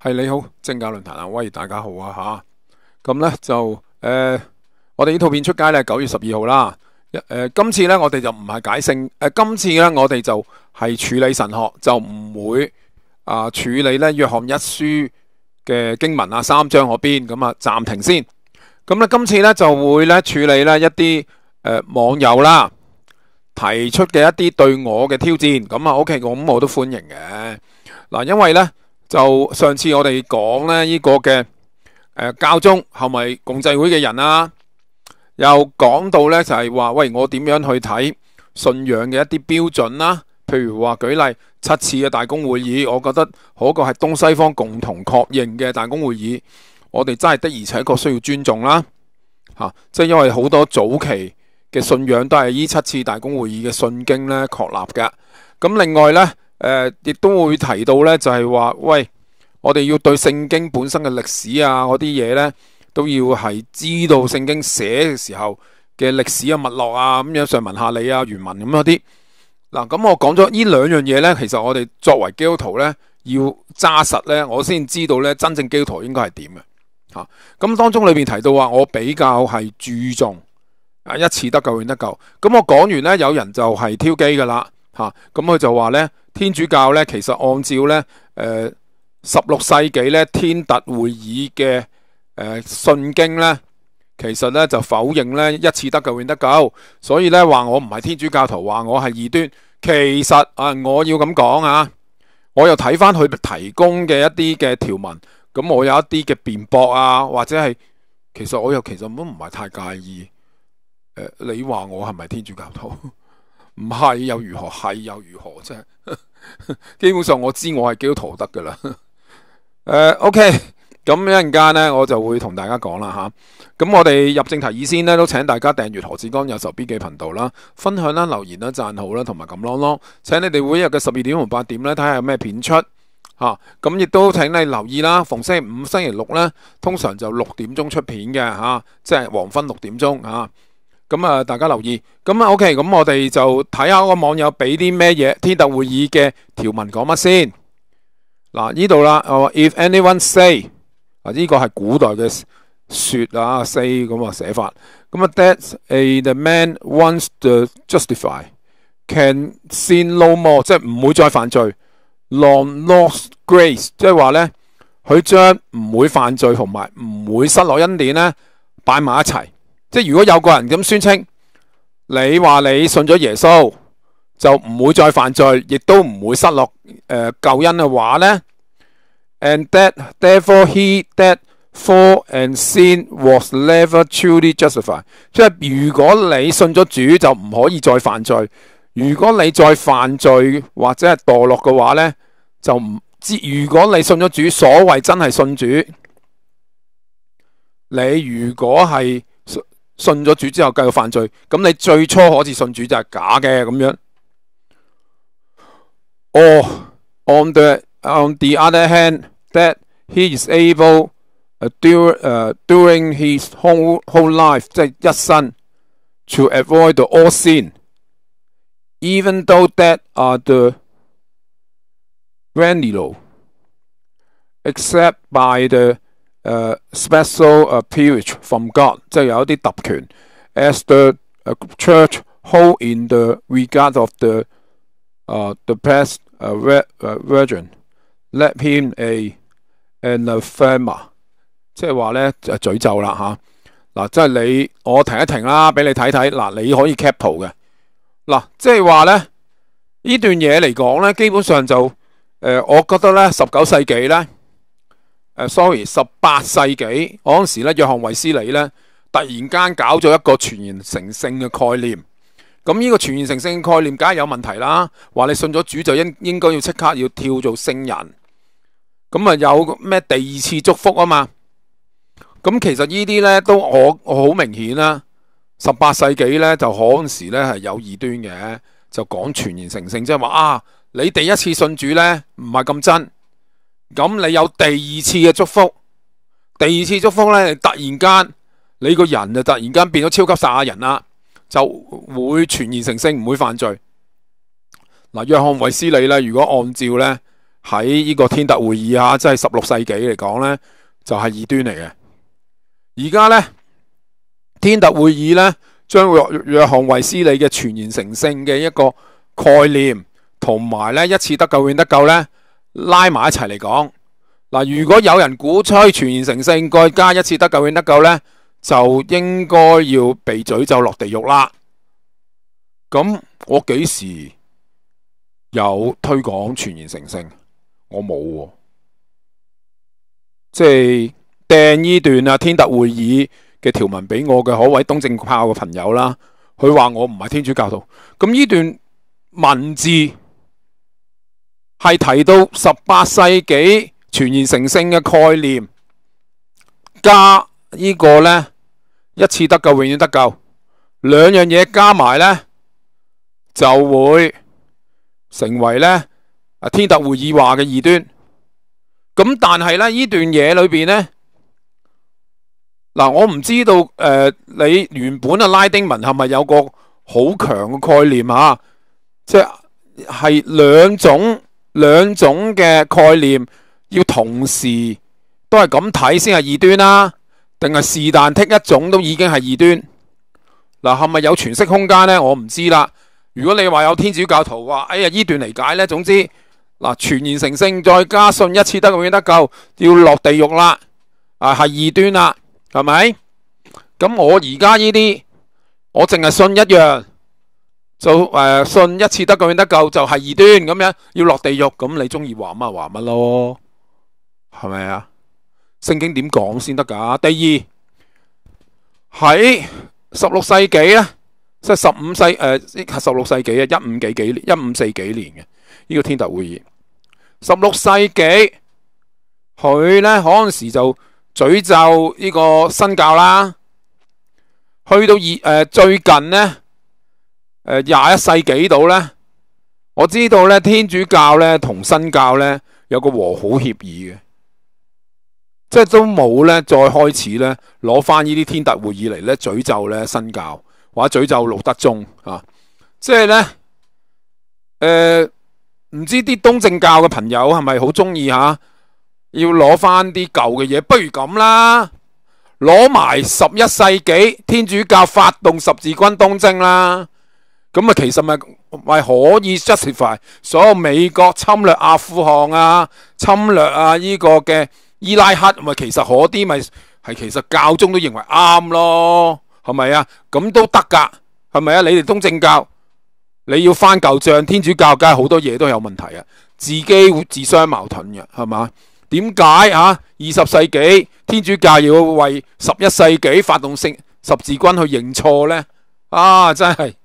系你好，正教论坛啊，喂，大家好啊，吓咁呢，就诶，我哋呢套片出街呢，九月十二号啦，今次呢，我哋就唔系解圣诶，今次呢，我哋就系处理神学，就唔会啊处理呢约翰一书嘅经文啊三章嗰边，咁啊暂停先，咁咧今次呢，就会呢处理呢一啲诶网友啦提出嘅一啲对我嘅挑战，咁啊 O K，我咁我都欢迎嘅嗱，因为呢。就上次我哋讲咧呢个嘅诶教宗系咪共济会嘅人啊？又讲到咧就系话喂我点样去睇信仰嘅一啲标准啦？譬如话举例七次嘅大公会议，我觉得嗰个系东西方共同确认嘅大公会议，我哋真系的而且确需要尊重啦。吓，即系因为好多早期嘅信仰都系依七次大公会议嘅信经咧确立嘅。咁另外咧。诶，亦都会提到呢，就系话喂，我哋要对圣经本身嘅历史啊，嗰啲嘢呢，都要系知道圣经写嘅时候嘅历史啊、物络啊咁样上文下理啊、原文咁嗰啲。嗱，咁我讲咗呢两样嘢呢，其实我哋作为基督徒呢，要扎实呢，我先知道呢真正基督徒应该系点嘅吓。咁当中里边提到话，我比较系注重啊一次得救完得救。咁我讲完呢，有人就系挑机噶啦吓，咁佢就话呢。天主教咧，其實按照咧，誒十六世紀咧天特會議嘅诶信經咧，其實咧就否認咧一次得救永得救，所以咧話我唔係天主教徒，話我係异端。其實啊，我要咁講啊，我又睇翻佢提供嘅一啲嘅條文，咁我有一啲嘅辯駁啊，或者係其實我又其實都唔係太介意。你話我係咪天主教徒？唔係又如何，係又如何啫？基本上我知我係基督徒得噶啦。o k 咁一陣間咧，我就會同大家講啦吓。咁我哋入正題以先咧，都請大家訂阅何志剛有仇必记頻道啦，分享啦、留言啦、赞好啦，同埋咁咯咯。請你哋每一日嘅十二點同八點咧，睇下有咩片出吓咁亦都請你留意啦，逢星期五、星期六呢，通常就六點鐘出片嘅吓，即係黃昏六點鐘嚇。咁啊，大家留意。咁啊，OK，咁我哋就睇下个网友俾啲咩嘢《天特会议》嘅条文讲乜先。嗱，呢度啦，我 If anyone say，啊，呢个系古代嘅说啊，say 咁啊写法。咁啊，That a man once t o justify can sin no more，即系唔会再犯罪。Long lost grace，即系话咧，佢将唔会犯罪同埋唔会失落恩典咧摆埋一齐。即系如果有个人咁宣称，你话你信咗耶稣就唔会再犯罪，亦都唔会失落诶救恩嘅话咧。And that therefore he that f o r and sin was never truly justified。即系如果你信咗主就唔可以再犯罪，如果你再犯罪或者系堕落嘅话咧，就唔知。如果你信咗主，所谓真系信主，你如果系。信咗主之後繼續犯罪，咁你最初可恥信主就係假嘅咁樣。Or on the on the other hand, that he is able uh, uh, during his whole whole to avoid the all sin, even though that are the venial, except by the s p e c i a l a privilege from God，即系有一啲特权，as the church hold in the regard of the 诶 the b l s s e d 诶 virgin，let him a an a f a r m a 即系话咧就诅咒啦吓，嗱即系你我停一停啦，俾你睇睇，嗱你可以 cap 图嘅，嗱即系话咧呢段嘢嚟讲咧，基本上就诶我觉得咧十九世纪咧。s o r r y 十八世紀，我嗰時咧，約翰維斯里咧，突然間搞咗一個全然成聖嘅概念。咁呢個全然成聖概念梗係有問題啦，話你信咗主就應应該要即刻要跳做聖人。咁啊有咩第二次祝福啊嘛？咁其實呢啲咧都我我好明顯啦，十八世紀咧就嗰阵時咧係有異端嘅，就講全然成聖即係話啊，你第一次信主咧唔係咁真。咁你有第二次嘅祝福，第二次祝福呢，突然间你个人就突然间变咗超级撒人啦，就会全然成圣，唔会犯罪。嗱，约翰维斯理呢，如果按照呢喺呢个天特会议啊，即系十六世纪嚟讲呢，就系异端嚟嘅。而家呢，天特会议呢，将约翰维斯理嘅全然成圣嘅一个概念，同埋呢一次得救永得救呢。拉埋一齐嚟讲，嗱，如果有人鼓吹全然成圣，再加一次得救，永得救呢，就应该要被诅咒落地狱啦。咁我几时有推广全然成圣？我冇，即系掟呢段啊天特会议嘅条文俾我嘅可位东正炮嘅朋友啦。佢话我唔系天主教徒，咁呢段文字。系提到十八世纪传言成圣嘅概念，加呢个呢，一次得救，永远得救，两样嘢加埋呢，就会成为呢天特会议话嘅异端。咁但系呢，呢段嘢里边呢。嗱，我唔知道诶，你原本啊拉丁文系咪有个好强嘅概念啊？即系两种。两种嘅概念要同时都系咁睇先系二端啦，定系是但剔一种都已经系二端。嗱，系咪有诠释空间呢？我唔知啦。如果你话有天主教徒话，哎呀呢段嚟解呢，总之嗱，全言成圣，再加信一次得永远得够，要落地狱啦，啊系二端啦，系咪？咁我而家呢啲，我净系信一样。就诶信一次得够，得够就系二端咁样，要落地狱咁，你中意话乜话乜咯？系咪啊？圣经点讲先得噶？第二喺十六世纪咧，即系十五世诶十六世纪啊，一五几几年，一五四几年嘅呢个天特会议。十六世纪佢咧，嗰阵时就诅咒呢个新教啦。去到二诶最近咧。廿一世紀到呢，我知道呢天主教呢同新教呢有個和好協議嘅，即系都冇呢再開始呢攞翻呢啲天特會议嚟呢诅咒呢新教或者诅咒六德宗啊，即係呢誒唔知啲東正教嘅朋友係咪好中意吓？要攞翻啲舊嘅嘢，不如咁啦，攞埋十一世紀天主教發動十字軍東征啦。咁啊，其实咪咪可以 justify 所有美國侵略阿富汗啊、侵略啊呢個嘅伊拉克，咪其實嗰啲咪係其實教宗都認為啱咯，係咪啊？咁都得噶，係咪啊？你哋通正教，你要翻舊帳，天主教界好多嘢都有問題啊，自己會自相矛盾嘅，係嘛？點解啊？二十世紀天主教要為十一世紀發動圣十字軍去認錯呢？啊，真係～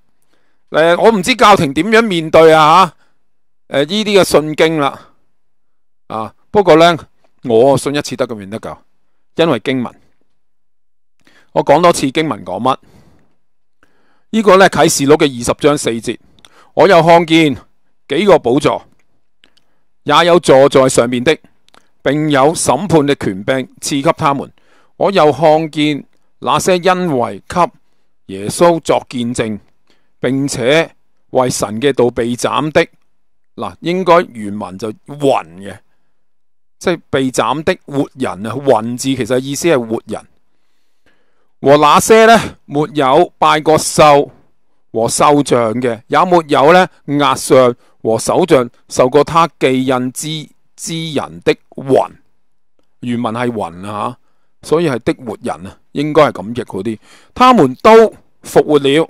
诶，我唔知教廷点样面对啊吓，诶呢啲嘅信经啦啊。不过咧，我信一次得咁，远得够，因为经文我讲多次经文讲乜呢个咧启示录嘅二十章四节，我又看见几个宝座，也有坐在上面的，并有审判嘅权柄赐给他们。我又看见那些因为给耶稣作见证。并且为神嘅道被斩的嗱，应该原文就魂嘅，即系被斩的活人啊，魂字其实意思系活人。和那些呢，没有拜过受和受像嘅，也没有呢额上和手像受过他记印之之人的魂，原文系魂啊，所以系的活人啊，应该系咁译嗰啲，他们都复活了。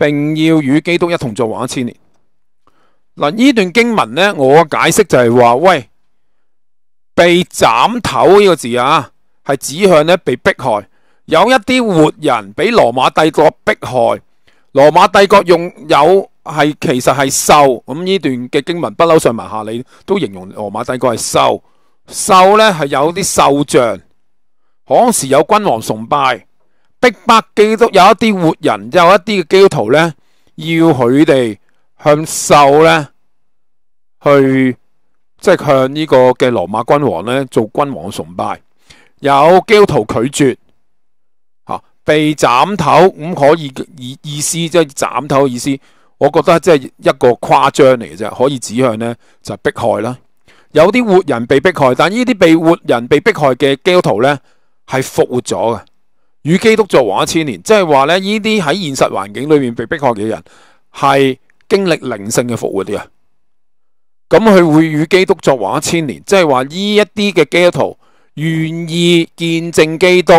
并要与基督一同做王一千年。嗱，呢段经文呢，我解释就系话，喂，被斩头呢个字啊，系指向咧被迫害，有一啲活人俾罗马帝国迫害。罗马帝国用有系其实系兽。咁呢段嘅经文，不嬲上文下理都形容罗马帝国系兽。兽呢系有啲兽像，可时有君王崇拜。逼迫基督有一啲活人，有一啲嘅基督徒咧，要佢哋向兽咧去，即系向呢个嘅罗马君王咧做君王崇拜。有基督徒拒绝，吓被斩头咁可以意意思即系斩头嘅意思，我觉得即系一个夸张嚟嘅啫，可以指向咧就迫害啦。有啲活人被迫害，但呢啲被活人被迫害嘅基督徒咧系复活咗嘅。与基督作王一千年，即系话咧，呢啲喺现实环境里面被迫害嘅人，系经历灵性嘅复活嘅，咁佢会与基督作王一千年，即系话呢一啲嘅基督徒愿意见证基督、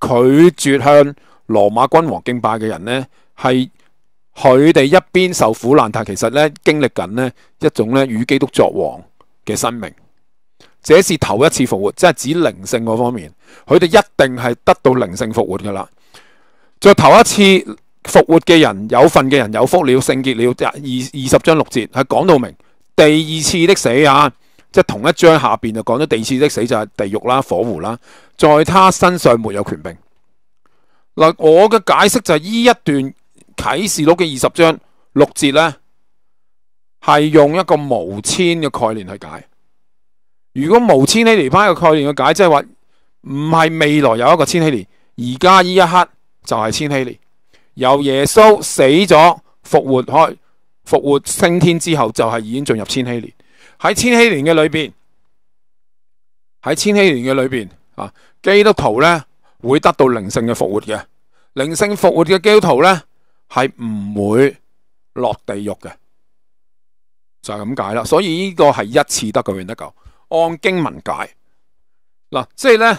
拒绝向罗马君王敬拜嘅人呢，系佢哋一边受苦难，但其实呢，经历紧呢一种呢与基督作王嘅生命，这是头一次复活，即系指灵性嗰方面。佢哋一定系得到灵性复活噶啦。再头一次复活嘅人有份嘅人有福了，圣洁了。二二十章六节系讲到明第二次的死啊，即系同一章下边就讲咗第二次的死就系地狱啦、火狐啦。在他身上没有权柄。嗱，我嘅解释就系呢一段启示录嘅二十章六节呢，系用一个无谦嘅概念去解。如果无谦呢嚟翻个概念去解，即系话。唔系未来有一个千禧年，而家呢一刻就系千禧年。由耶稣死咗复活开，复活升天之后就系已经进入千禧年。喺千禧年嘅里边，喺千禧年嘅里边啊，基督徒咧会得到灵性嘅复活嘅，灵性复活嘅基督徒咧系唔会落地狱嘅，就系咁解啦。所以呢个系一次得嘅，完得够。按经文解嗱，即系咧。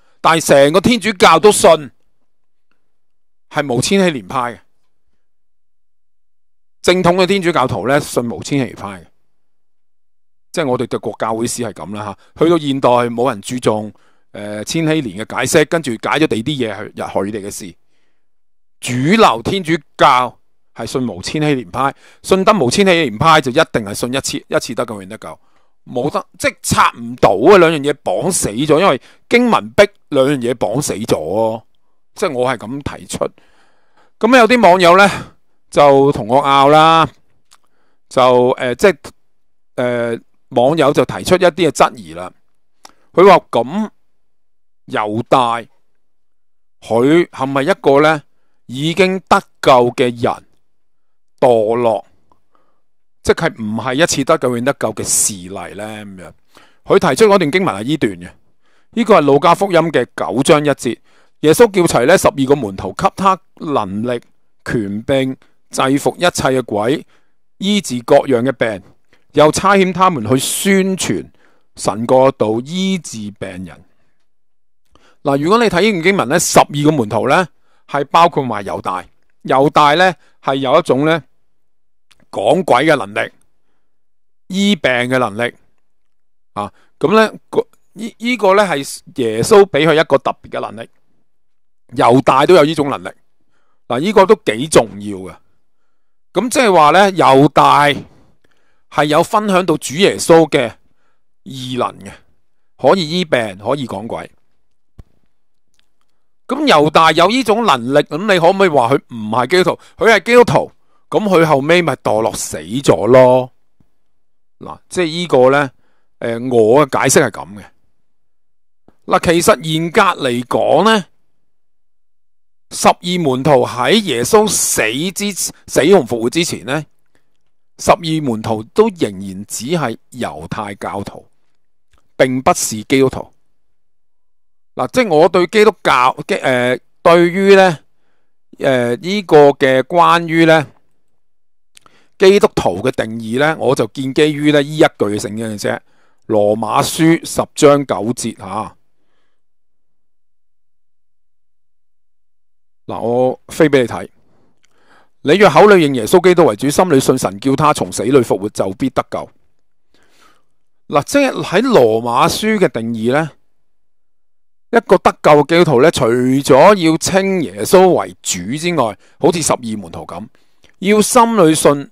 但系成个天主教都信系无千禧年派嘅，正统嘅天主教徒咧信无千禧年派嘅，即系我哋嘅国教会史系咁啦吓。去到现代冇人注重诶千禧年嘅解释，跟住解咗地啲嘢系入佢哋嘅事。主流天主教系信无千禧年派，信得无千禧年派就一定系信一次一次得咁永得救。冇得，即系拆唔到啊！两样嘢绑死咗，因为经文逼两样嘢绑死咗，即系我系咁提出。咁有啲网友咧就同我拗啦，就诶，即系诶，网友就提出一啲嘅质疑啦。佢话咁犹大，佢系咪一个咧已经得救嘅人堕落？即系唔系一次得救永得救嘅事例呢？咁样佢提出嗰段经文系呢段嘅，呢个系路加福音嘅九章一节，耶稣叫齐呢十二个门徒，给他能力、权柄、制服一切嘅鬼、医治各样嘅病，又差遣他们去宣传神过度医治病人。嗱，如果你睇呢段经文呢，十二个门徒呢系包括埋犹大，犹大呢系有一种呢。讲鬼嘅能力、医病嘅能力啊，咁咧呢呢个咧系耶稣俾佢一个特别嘅能力。犹大都有呢种能力，嗱呢个都几重要嘅。咁即系话咧，犹大系有分享到主耶稣嘅异能嘅，可以医病，可以讲鬼。咁犹大有呢种能力，咁你可唔可以话佢唔系基督徒？佢系基督徒。咁佢后尾咪堕落死咗咯嗱，即系呢个呢，诶，我嘅解释系咁嘅嗱。其实严格嚟讲呢，十二门徒喺耶稣死之死红复活之前呢，十二门徒都仍然只系犹太教徒，并不是基督徒嗱。即系我对基督教嘅诶，对于呢诶呢个嘅关于呢。基督徒嘅定义呢，我就建基于呢呢一句圣经嘅啫。罗马书十章九节吓嗱，我飞俾你睇。你要口里认耶稣基督为主，心里信神叫他从死里复活，就必得救。嗱，即系喺罗马书嘅定义呢，一个得救嘅基督徒呢，除咗要称耶稣为主之外，好似十二门徒咁，要心里信。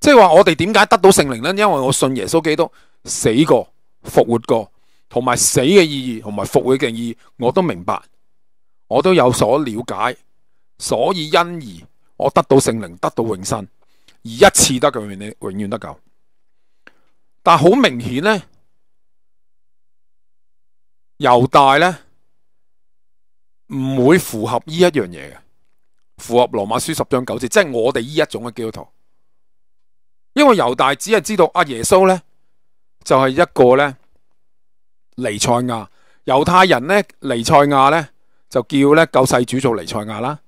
即系话我哋点解得到圣灵呢？因为我信耶稣基督，死过复活过，同埋死嘅意义同埋复活嘅意义，我都明白，我都有所了解，所以因而我得到圣灵，得到永生，而一次得嘅永永远得救。但好明显呢，犹大呢唔会符合呢一样嘢嘅，符合罗马书十章九节，即系我哋呢一种嘅基督徒。因为犹大只系知道阿耶稣呢就系一个呢尼赛亚犹太人呢尼赛亚呢就叫呢救世主做尼赛亚啦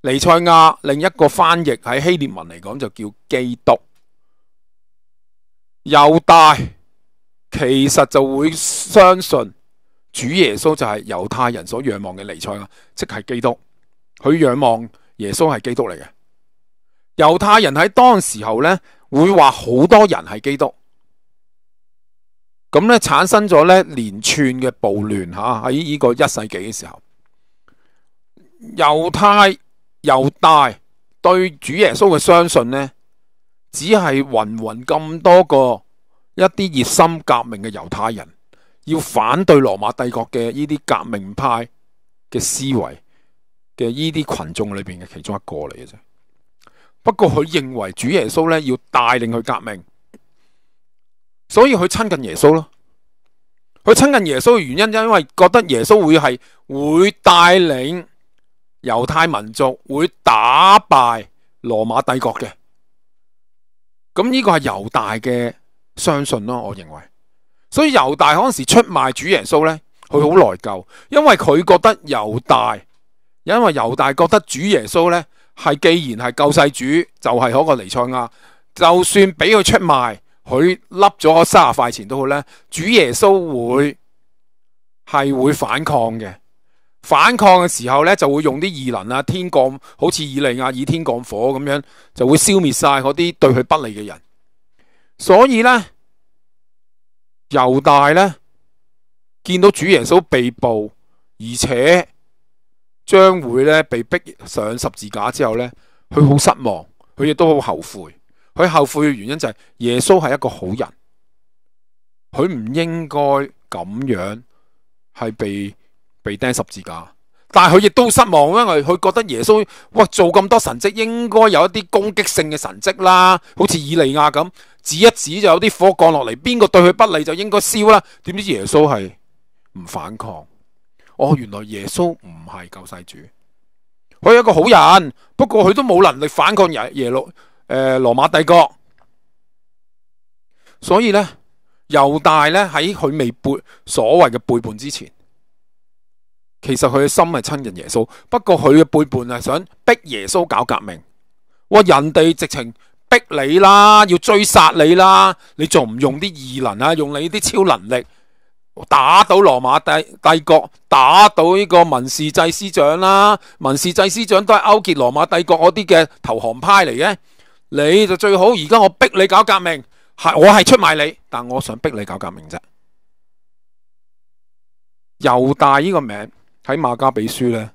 尼赛亚另一个翻译喺希列文嚟讲就叫基督犹大其实就会相信主耶稣就系犹太人所仰望嘅尼赛亚，即系基督佢仰望耶稣系基督嚟嘅犹太人喺当时候呢。会话好多人系基督，咁咧产生咗咧连串嘅暴乱吓喺呢个一世纪嘅时候，犹太犹大对主耶稣嘅相信呢，只系混混咁多个一啲热心革命嘅犹太人要反对罗马帝国嘅呢啲革命派嘅思维嘅呢啲群众里边嘅其中一个嚟嘅啫。不过佢认为主耶稣咧要带领佢革命，所以佢亲近耶稣咯。佢亲近耶稣嘅原因，因为觉得耶稣会系会带领犹太民族，会打败罗马帝国嘅。咁呢个系犹大嘅相信咯，我认为。所以犹大嗰时出卖主耶稣咧，佢好内疚，因为佢觉得犹大，因为犹大觉得主耶稣咧。系，既然系救世主，就系嗰个尼赛亚，就算俾佢出卖，佢笠咗卅块钱都好咧。主耶稣会系会反抗嘅，反抗嘅时候咧就会用啲异能啊，天降，好似以利亚以天降火咁样，就会消灭晒嗰啲对佢不利嘅人。所以咧，犹大咧见到主耶稣被捕，而且。将会咧被逼上十字架之后咧，佢好失望，佢亦都好后悔。佢后悔嘅原因就系耶稣系一个好人，佢唔应该咁样系被被钉十字架。但系佢亦都失望，因为佢觉得耶稣哇做咁多神迹，应该有一啲攻击性嘅神迹啦，好似以利亚咁指一指就有啲火降落嚟，边个对佢不利就应该烧啦。点知耶稣系唔反抗。哦，原来耶稣唔系救世主，佢系一个好人，不过佢都冇能力反抗耶耶路诶罗马帝国，所以呢，犹大呢喺佢未背所谓嘅背叛之前，其实佢嘅心系亲近耶稣，不过佢嘅背叛系想逼耶稣搞革命，哇！人哋直情逼你啦，要追杀你啦，你仲唔用啲异能啊，用你啲超能力？打到罗马帝帝国，打到呢个民事祭司长啦，民事祭司长都系勾结罗马帝国嗰啲嘅投降派嚟嘅，你就最好而家我逼你搞革命，系我系出卖你，但我想逼你搞革命啫。犹大呢个名喺马加比书呢，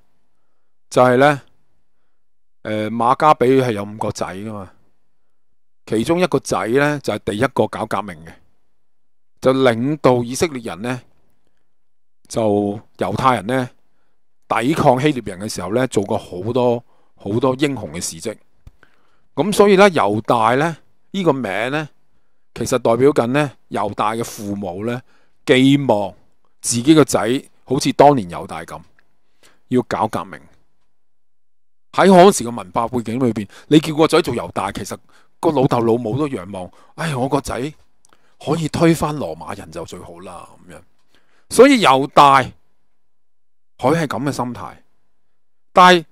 就系呢。诶马加比系有五个仔噶嘛，其中一个仔呢，就系第一个搞革命嘅。就領導以色列人呢，就猶太人呢抵抗希臘人嘅時候呢，做過好多好多英雄嘅事迹。咁所以呢，猶大呢呢個名呢，其實代表緊呢猶大嘅父母呢，寄望自己个仔好似當年猶大咁，要搞革命。喺嗰時嘅文化背景裏边，你叫個仔做猶大，其實個老豆老母都仰望。唉，我個仔。可以推翻罗马人就最好啦咁样，所以犹大，佢系咁嘅心态。但系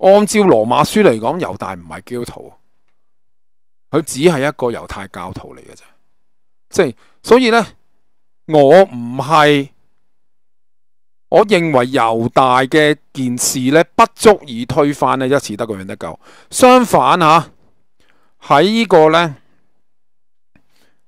按照罗马书嚟讲，犹大唔系基督徒，佢只系一个犹太教徒嚟嘅啫。即系所以呢，我唔系我认为犹大嘅件事咧，不足以推翻咧，一次得个远得旧。相反吓，喺呢个咧。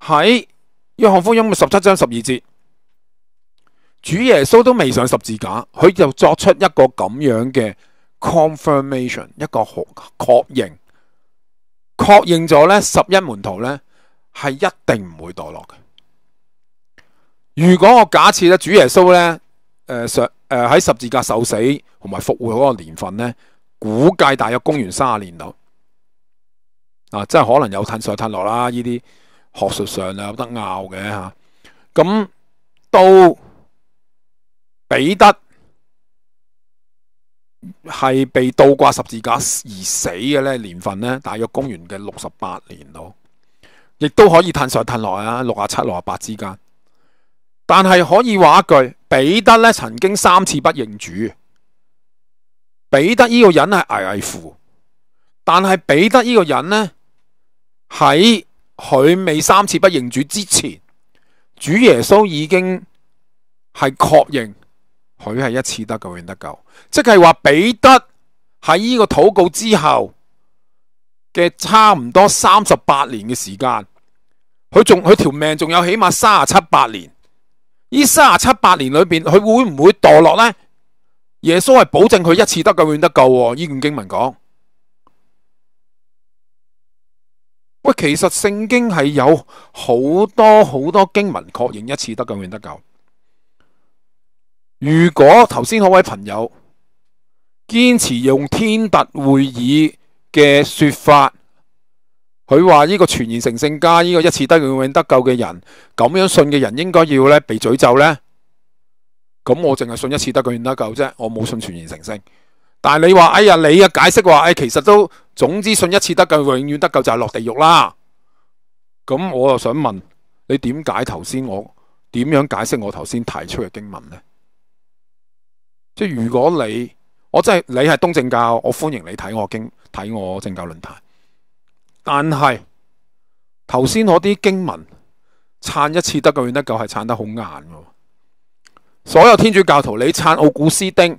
喺约翰福音嘅十七章十二节，主耶稣都未上十字架，佢就作出一个咁样嘅 confirmation，一个确认确认咗咧，十一门徒咧系一定唔会堕落嘅。如果我假设咧，主耶稣咧诶上诶喺十字架受死同埋复活嗰个年份咧，估计大约公元卅年度啊，即系可能有褪上褪落啦。呢啲。学术上有得拗嘅吓，咁到彼得系被倒挂十字架而死嘅咧年份咧，大约公元嘅六十八年到，亦都可以褪上褪落啊，六啊七六啊八之间。但系可以话一句，彼得咧曾经三次不认主，彼得呢个人系危危乎，但系彼得呢个人呢，喺。佢未三次不认主之前，主耶稣已经系确认佢系一次得救永得救，即系话彼得喺呢个祷告之后嘅差唔多三十八年嘅时间，佢仲佢条命仲有起码三十七八年，呢三十七八年里边佢会唔会堕落呢？耶稣系保证佢一次得救永得救，呢段经文讲。其实圣经系有好多好多经文确认一次得救永得救。如果头先嗰位朋友坚持用天特会议嘅说法，佢话呢个全言成圣加呢个一次得永永得救嘅人，咁样信嘅人应该要咧被诅咒咧。咁我净系信一次得永永得救啫，我冇信全言成圣。但系你话哎呀，你啊解释话，哎，其实都。總之，信一次得救，永遠得救就係落地獄啦。咁我又想問你點解頭先我點樣解釋我頭先提出嘅經文呢？即系如果你我真係你係東正教，我歡迎你睇我經睇我正教論壇。但係頭先我啲經文撐一次得救，永遠得救係撐得好硬嘅。所有天主教徒，你撐奧古斯丁。